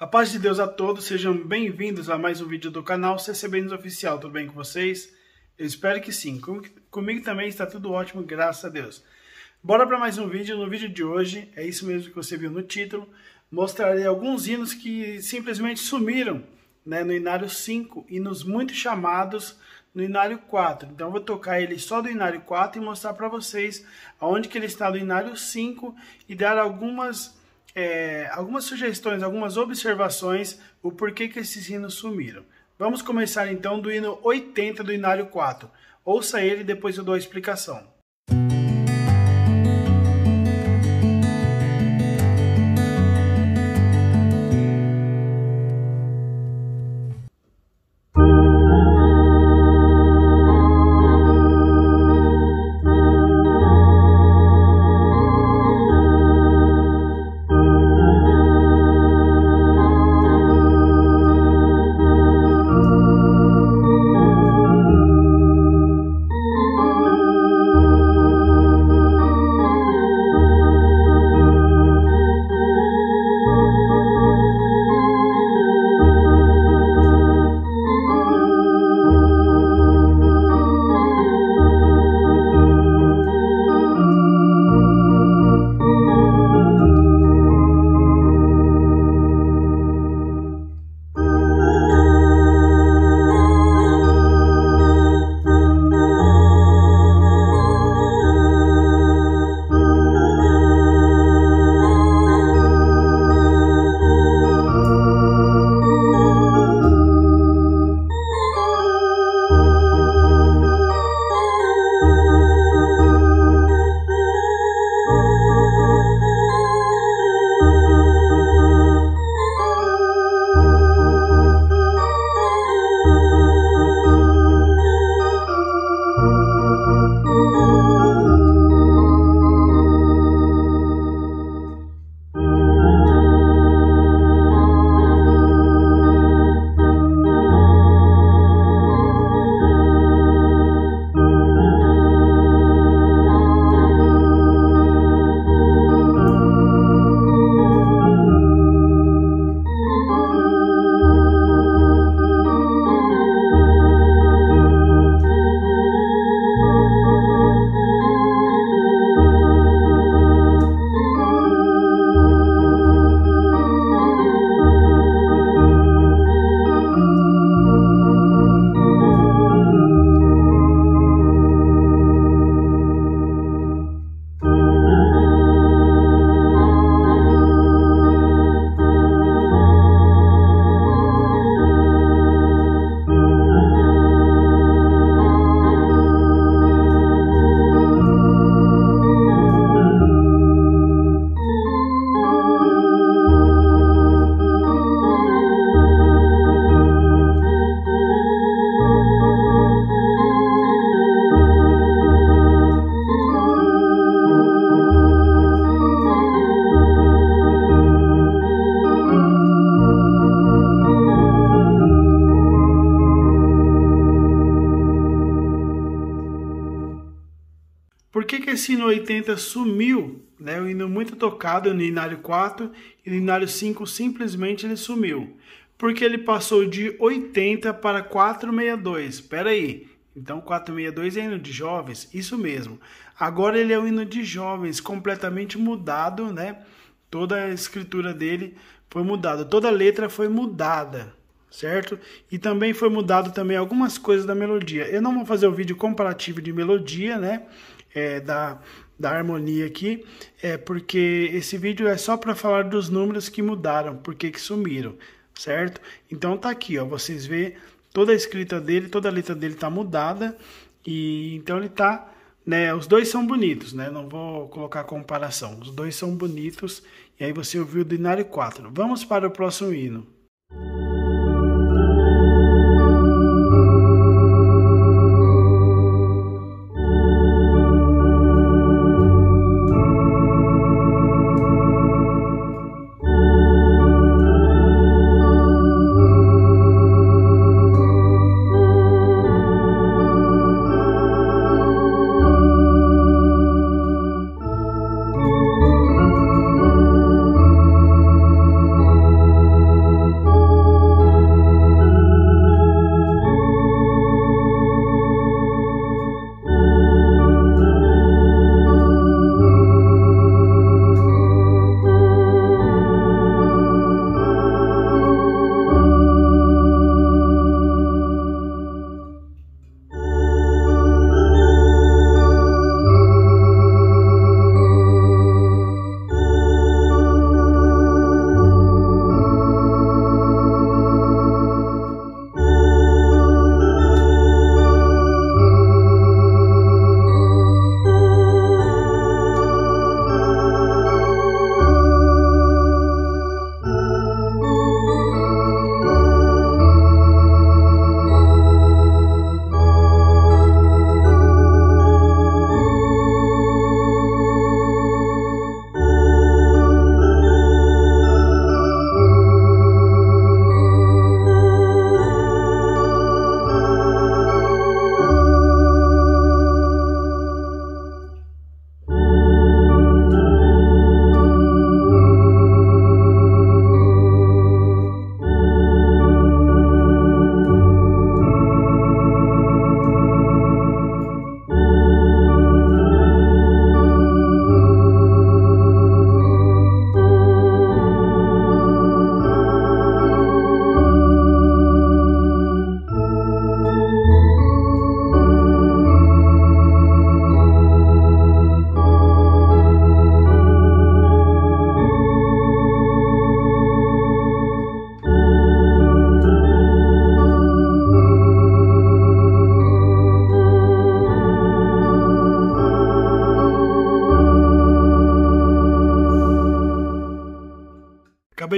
A paz de Deus a todos, sejam bem-vindos a mais um vídeo do canal CCB News Oficial, tudo bem com vocês? Eu espero que sim, comigo também está tudo ótimo, graças a Deus. Bora para mais um vídeo, no vídeo de hoje, é isso mesmo que você viu no título, mostrarei alguns hinos que simplesmente sumiram né, no Inário 5, hinos muito chamados no Inário 4. Então eu vou tocar ele só do Inário 4 e mostrar para vocês aonde que ele está do Inário 5 e dar algumas é, algumas sugestões, algumas observações, o porquê que esses hinos sumiram. Vamos começar então do hino 80 do Inário 4. Ouça ele e depois eu dou a explicação. Ensino 80 sumiu, né? O hino muito tocado no Inário 4 e no Inário 5 simplesmente ele sumiu, porque ele passou de 80 para 462. Espera aí. Então 462 é hino de jovens, isso mesmo. Agora ele é um hino de jovens, completamente mudado, né? Toda a escritura dele foi mudada, toda a letra foi mudada, certo? E também foi mudado também algumas coisas da melodia. Eu não vou fazer o um vídeo comparativo de melodia, né? É, da, da harmonia aqui, é porque esse vídeo é só para falar dos números que mudaram, porque que sumiram, certo? Então tá aqui, ó, vocês vê toda a escrita dele, toda a letra dele tá mudada e então ele tá né, os dois são bonitos, né? Não vou colocar comparação. Os dois são bonitos. E aí você ouviu o Dinário 4. Vamos para o próximo hino.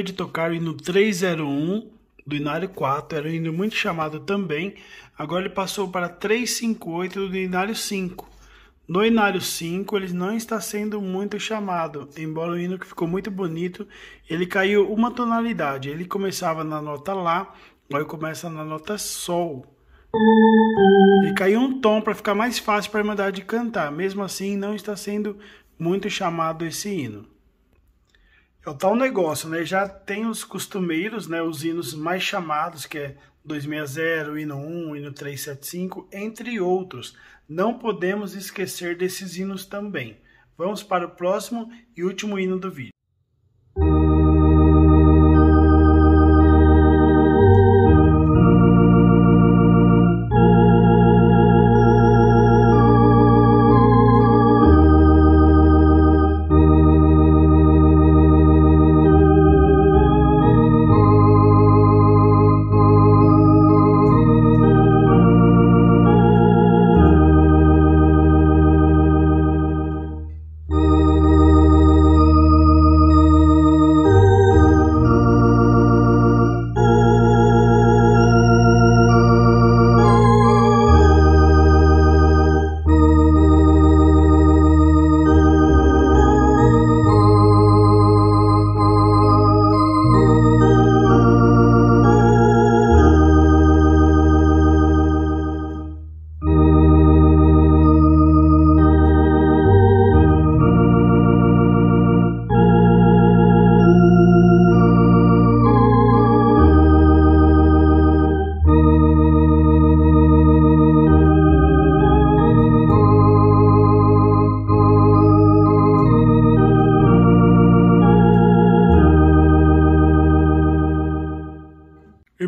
de tocar o hino 301 do Inário 4, era um hino muito chamado também, agora ele passou para 358 do Inário 5. No Inário 5 ele não está sendo muito chamado, embora o hino que ficou muito bonito, ele caiu uma tonalidade, ele começava na nota Lá, agora começa na nota Sol. Ele caiu um tom para ficar mais fácil para a Irmandade cantar, mesmo assim não está sendo muito chamado esse hino. É o tal negócio, né? Já tem os costumeiros, né? Os hinos mais chamados, que é 260, hino 1, hino 375, entre outros. Não podemos esquecer desses hinos também. Vamos para o próximo e último hino do vídeo.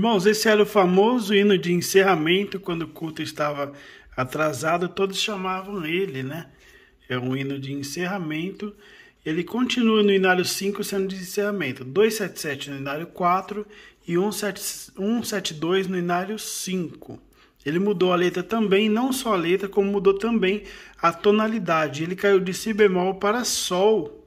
Irmãos, esse era o famoso hino de encerramento quando o culto estava atrasado, todos chamavam ele, né? É um hino de encerramento. Ele continua no inário 5 sendo de encerramento, 277 no inário 4 e 172 no inário 5. Ele mudou a letra também, não só a letra, como mudou também a tonalidade. Ele caiu de si bemol para sol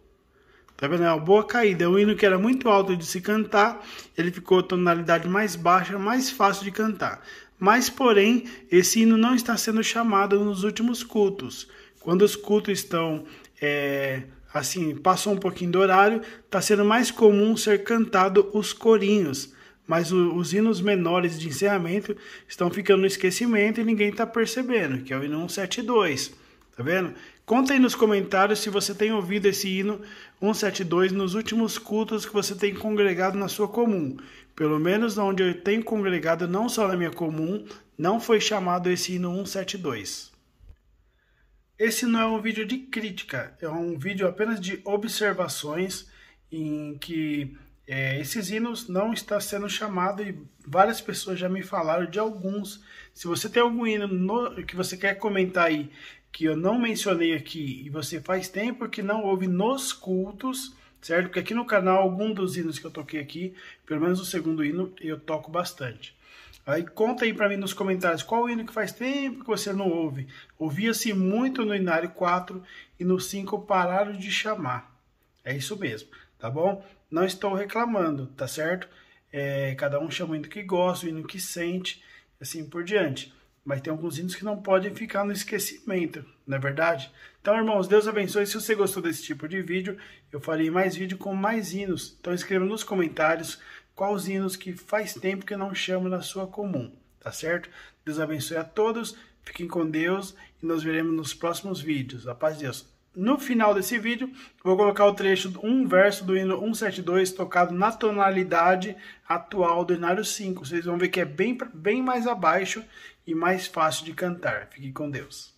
Tá vendo? É uma boa caída. O é hino que era muito alto de se cantar, ele ficou tonalidade mais baixa, mais fácil de cantar. Mas, porém, esse hino não está sendo chamado nos últimos cultos. Quando os cultos estão, é, assim, passou um pouquinho do horário, está sendo mais comum ser cantado os corinhos. Mas o, os hinos menores de encerramento estão ficando no esquecimento e ninguém está percebendo, que é o hino 172. Tá vendo? Contem nos comentários se você tem ouvido esse hino 172 nos últimos cultos que você tem congregado na sua comum. Pelo menos onde eu tenho congregado, não só na minha comum, não foi chamado esse hino 172. Esse não é um vídeo de crítica, é um vídeo apenas de observações em que é, esses hinos não está sendo chamado e várias pessoas já me falaram de alguns. Se você tem algum hino no, que você quer comentar aí que eu não mencionei aqui e você faz tempo que não ouve nos cultos, certo? Porque aqui no canal, algum dos hinos que eu toquei aqui, pelo menos o segundo hino, eu toco bastante. Aí conta aí para mim nos comentários qual hino que faz tempo que você não ouve. Ouvia-se muito no Inário 4 e no 5 pararam de chamar. É isso mesmo, tá bom? Não estou reclamando, tá certo? É, cada um chama o hino que gosta, o hino que sente, assim por diante mas tem alguns hinos que não podem ficar no esquecimento, não é verdade? Então, irmãos, Deus abençoe. Se você gostou desse tipo de vídeo, eu farei mais vídeo com mais hinos. Então, escreva nos comentários quais hinos que faz tempo que não chamo na sua comum, tá certo? Deus abençoe a todos, fiquem com Deus e nos veremos nos próximos vídeos. A paz de Deus no final desse vídeo, vou colocar o trecho, um verso do hino 172 tocado na tonalidade atual do Inário 5. Vocês vão ver que é bem, bem mais abaixo e mais fácil de cantar. Fique com Deus.